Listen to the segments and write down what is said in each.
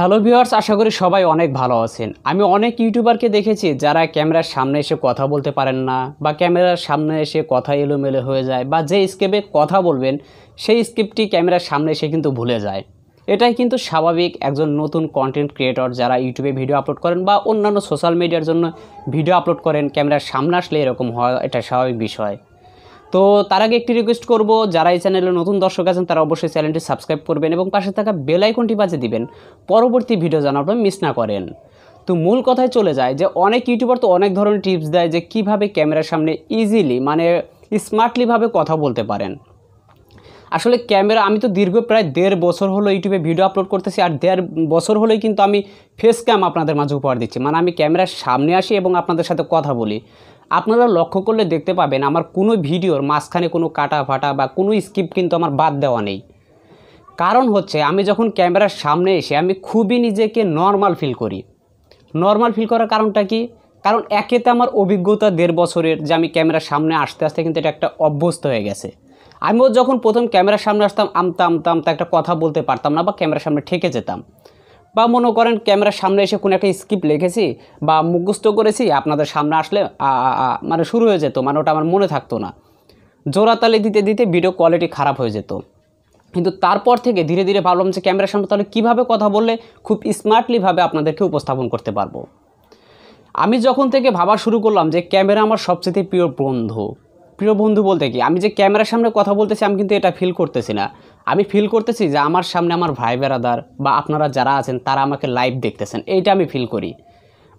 hello viewers আশা করি সবাই অনেক ভালো আছেন আমি অনেক ইউটিউবারকে দেখেছি যারা ক্যামেরার সামনে এসে কথা বলতে পারেন না বা ক্যামেরার সামনে এসে কথা এলোমেলো হয়ে যায় বা যে স্কেপে কথা বলবেন সেই স্কেপটি ক্যামেরার সামনে এসে কিন্তু ভুলে যায় এটাই কিন্তু স্বাভাবিক একজন নতুন কন্টেন্ট ক্রিয়েটর যারা ইউটিউবে ভিডিও আপলোড করেন বা অন্যান্য সোশ্যাল মিডিয়ার জন্য ভিডিও আপলোড করেন ক্যামেরার সামনে আসলে এরকম হওয়া এটা স্বাভাবিক বিষয় তো তার আগে একটি রিকোয়েস্ট করব যারা এই চ্যানেলে নতুন দর্শক আছেন তারা অবশ্যই চ্যানেলটি সাবস্ক্রাইব করবেন এবং পাশে থাকা বেল আইকনটি বাজে দিবেন পরবর্তী ভিডিও যেন আপনারা মিস না করেন তো মূল কথায় চলে যায় যে অনেক ইউটিউবার তো অনেক ধরনের টিপস দেয় যে কিভাবে ক্যামেরার সামনে ইজিলি মানে স্মার্টলিভাবে কথা বলতে পারেন আসলে ক্যামেরা আমি তো দীর্ঘ প্রায় দেড় বছর হলো ইউটিউবে ভিডিও আপলোড করতেছি আর দেড় বছর হলেই কিন্তু আমি ফেস ক্যাম আপনাদের মাঝে উপহার দিচ্ছি মানে আমি ক্যামেরার সামনে আসি এবং আপনাদের সাথে কথা বলি আপনারা লক্ষ্য করলে দেখতে পাবেন আমার কোনো ভিডিওর মাঝখানে কোনো কাটা ফাটা বা কোনো স্কিপ কিন্তু আমার বাদ দেওয়া নেই কারণ হচ্ছে আমি যখন ক্যামেরার সামনে এসে আমি খুবই নিজেকে নর্মাল ফিল করি নর্মাল ফিল করার কারণটা কি কারণ একেতে আমার অভিজ্ঞতা দেড় বছরের যে আমি ক্যামেরার সামনে আসতে আসতে কিন্তু এটা একটা অভ্যস্ত হয়ে গেছে আমিও যখন প্রথম ক্যামেরার সামনে আসতাম আমতা আমতা আমতা একটা কথা বলতে পারতাম না বা ক্যামেরার সামনে ঠেকে যেতাম বা মনে করেন ক্যামেরার সামনে এসে কোনো একটা স্কিপ লেখেছি বা মুখস্থ করেছি আপনাদের সামনে আসলে মানে শুরু হয়ে যেত মানে ওটা আমার মনে থাকতো না জোরাতালি দিতে দিতে ভিডিও কোয়ালিটি খারাপ হয়ে যেত কিন্তু তারপর থেকে ধীরে ধীরে ভাবলাম যে ক্যামেরার সামনে তাহলে কীভাবে কথা বললে খুব স্মার্টলিভাবে আপনাদেরকে উপস্থাপন করতে পারবো আমি যখন থেকে ভাবা শুরু করলাম যে ক্যামেরা আমার সবচেয়ে প্রিয় বন্ধু প্রিয় বন্ধু বলতে কি আমি যে ক্যামেরার সামনে কথা বলতেছি আমি কিন্তু এটা ফিল করতেছি না আমি ফিল করতেছি যে আমার সামনে আমার ভাই বেরাদার বা আপনারা যারা আছেন তারা আমাকে লাইভ দেখতেছেন এইটা আমি ফিল করি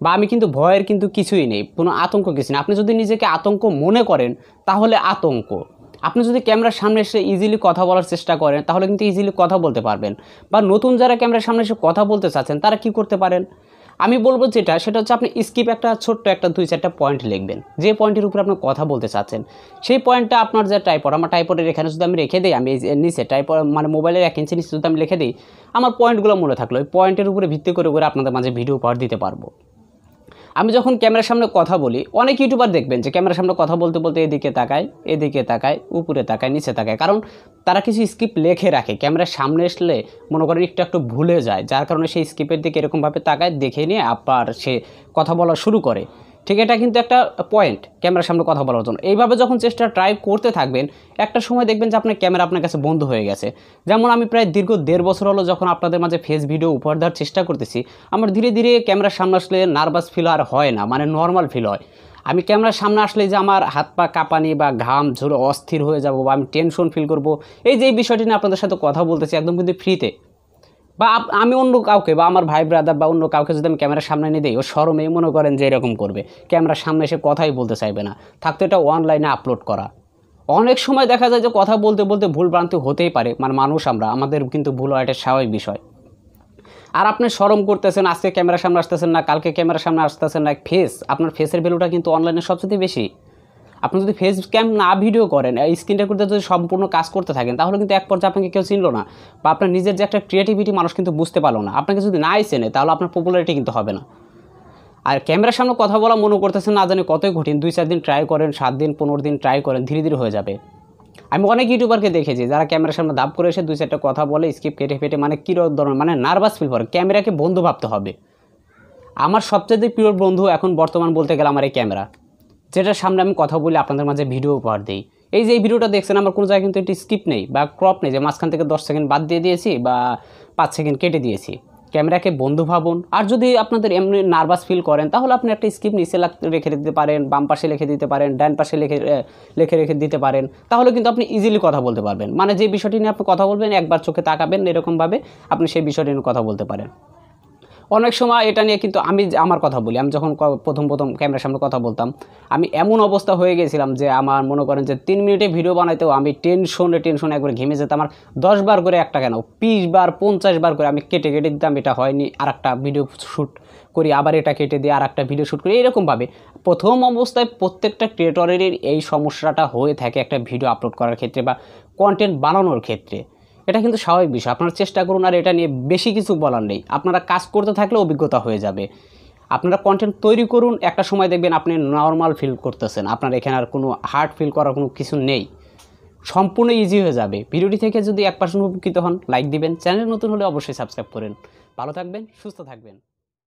বা আমি কিন্তু ভয়ের কিন্তু কিছুই নেই কোনো আতঙ্ক কিছু না আপনি যদি নিজেকে আতঙ্ক মনে করেন তাহলে আতঙ্ক আপনি যদি ক্যামেরার সামনে এসে ইজিলি কথা বলার চেষ্টা করেন তাহলে কিন্তু ইজিলি কথা বলতে পারবেন বা নতুন যারা ক্যামেরার সামনে এসে কথা বলতে চাচ্ছেন তারা কি করতে পারেন আমি বলবো যেটা সেটা হচ্ছে আপনি স্কিপ একটা ছোট্ট একটা দুই চারটা পয়েন্ট লিখবেন যে পয়েন্টের উপরে আপনার কথা বলতে চাচ্ছেন সেই পয়েন্টটা আপনার যে টাইপর আমার টাইপরের এখানে যদি আমি রেখে দিই আমি নিচে টাইপর মানে মোবাইলের এক ইঞ্চি নিচে যদি আমি লিখে দিই আমার পয়েন্টগুলো মনে থাকলো ওই পয়েন্টের উপরে ভিত্তি করে করে আপনাদের মাঝে ভিডিও পাওয়ার দিতে পারবো আমি যখন ক্যামেরার সামনে কথা বলি অনেক ইউটিউবার দেখবেন যে ক্যামেরার সামনে কথা বলতে বলতে এদিকে তাকায় এদিকে তাকায় উপরে তাকায় নিচে তাকায় কারণ তারা কিছু স্কিপ লেখে রাখে ক্যামেরার সামনে আসলে মনে করেন একটু একটু ভুলে যায় যার কারণে সেই স্কিপের দিকে এরকমভাবে তাকায় দেখে নিয়ে আবার সে কথা বলা শুরু করে ঠিক এটা কিন্তু একটা পয়েন্ট ক্যামেরার সামনে কথা বলার জন্য এইভাবে যখন চেষ্টা ট্রাই করতে থাকবেন একটা সময় দেখবেন যে আপনার ক্যামেরা আপনার কাছে বন্ধ হয়ে গেছে যেমন আমি প্রায় দীর্ঘ দেড় বছর হলো যখন আপনাদের মাঝে ফেস ভিডিও উপহার দেওয়ার চেষ্টা করতেছি আমার ধীরে ধীরে ক্যামেরার সামনে আসলে নার্ভাস ফিল আর হয় না মানে নর্মাল ফিল হয় আমি ক্যামেরার সামনে আসলে যে আমার হাত পা কাঁপানি বা ঘাম ঝরে অস্থির হয়ে যাব বা আমি টেনশন ফিল করব এই যে বিষয়টি নিয়ে আপনাদের সাথে কথা বলতেছি একদম কিন্তু ফ্রিতে বা আমি অন্য কাউকে বা আমার ভাই ব্রাদার বা অন্য কাউকে যদি আমি ক্যামেরার সামনে নিয়ে দিই ও সরমে মনে করেন যে এরকম করবে ক্যামেরার সামনে এসে কথাই বলতে চাইবে না থাকতো এটা অনলাইনে আপলোড করা অনেক সময় দেখা যায় যে কথা বলতে বলতে ভুল ভ্রান্তি হতেই পারে মানে মানুষ আমরা আমাদের কিন্তু ভুল হয় এটা স্বাভাবিক বিষয় আর আপনি সরম করতেছেন আজকে ক্যামেরার সামনে আসতেছেন না কালকে ক্যামেরার সামনে আসতেছেন না ফেস আপনার ফেসের ভ্যালুটা কিন্তু অনলাইনে সবচেয়ে বেশি আপনি যদি ফেস ক্যাম না ভিডিও করেন স্ক্রিনটা করতে যদি সম্পূর্ণ কাজ করতে থাকেন তাহলে কিন্তু এক পর্যায়ে আপনাকে কেউ চিনলো না বা আপনার নিজের যে একটা ক্রিয়েটিভিটি মানুষ কিন্তু বুঝতে পারলো না আপনাকে যদি নাই চেনে তাহলে আপনার পপুলারিটি কিন্তু হবে না আর ক্যামেরার সামনে কথা বলা মনে করতেছেন না জানি কতই কঠিন দুই চার দিন ট্রাই করেন সাত দিন পনেরো দিন ট্রাই করেন ধীরে ধীরে হয়ে যাবে আমি অনেক ইউটিউবারকে দেখেছি যারা ক্যামেরার সামনে দাপ করে এসে দুই চারটা কথা বলে স্কিপ কেটে ফেটে মানে কী ধরনের মানে নার্ভাস ফিল করে ক্যামেরাকে বন্ধু ভাবতে হবে আমার সবচেয়ে প্রিয় বন্ধু এখন বর্তমান বলতে গেলে আমার এই ক্যামেরা যেটার সামনে আমি কথা বলি আপনাদের মাঝে ভিডিও উপহার দিই এই যে এই ভিডিওটা দেখছেন আমার কোনো জায়গায় কিন্তু এটি স্কিপ নেই বা ক্রপ নেই যে মাঝখান থেকে দশ সেকেন্ড বাদ দিয়ে দিয়েছি বা পাঁচ সেকেন্ড কেটে দিয়েছি ক্যামেরাকে বন্ধু ভাবুন আর যদি আপনাদের এমনি নার্ভাস ফিল করেন তাহলে আপনি একটা স্কিপ নিচে রেখে দিতে পারেন বাম পাশে লিখে দিতে পারেন ডান পাশে লিখে লেখে রেখে দিতে পারেন তাহলে কিন্তু আপনি ইজিলি কথা বলতে পারবেন মানে যে বিষয়টি নিয়ে আপনি কথা বলবেন একবার চোখে তাকাবেন এরকমভাবে আপনি সেই বিষয়টি নিয়ে কথা বলতে পারেন অনেক সময় এটা নিয়ে কিন্তু আমি আমার কথা বলি আমি যখন প্রথম প্রথম ক্যামেরার সামনে কথা বলতাম আমি এমন অবস্থা হয়ে গেছিলাম যে আমার মনে করেন যে তিন মিনিটে ভিডিও বানাইতেও আমি টেনশনে টেনশনে একবার ঘেমে যেতাম আমার দশ বার করে একটা কেন বিশ বার পঞ্চাশ বার করে আমি কেটে কেটে দিতাম এটা হয়নি আর একটা ভিডিও শ্যুট করি আবার এটা কেটে দিয়ে আর একটা ভিডিও শ্যুট করি এরকমভাবে প্রথম অবস্থায় প্রত্যেকটা ক্রিয়েটরের এই সমস্যাটা হয়ে থাকে একটা ভিডিও আপলোড করার ক্ষেত্রে বা কন্টেন্ট বানানোর ক্ষেত্রে এটা কিন্তু স্বাভাবিক বিষয় আপনারা চেষ্টা করুন আর এটা নিয়ে বেশি কিছু বলার নেই আপনারা কাজ করতে থাকলে অভিজ্ঞতা হয়ে যাবে আপনারা কন্টেন্ট তৈরি করুন একটা সময় দেখবেন আপনি নর্মাল ফিল করতেছেন আপনার এখানে আর কোনো হার্ড ফিল করার কোনো কিছু নেই সম্পূর্ণ ইজি হয়ে যাবে ভিডিওটি থেকে যদি এক পার্সেন্ট উপকৃত হন লাইক দিবেন চ্যানেল নতুন হলে অবশ্যই সাবস্ক্রাইব করেন ভালো থাকবেন সুস্থ থাকবেন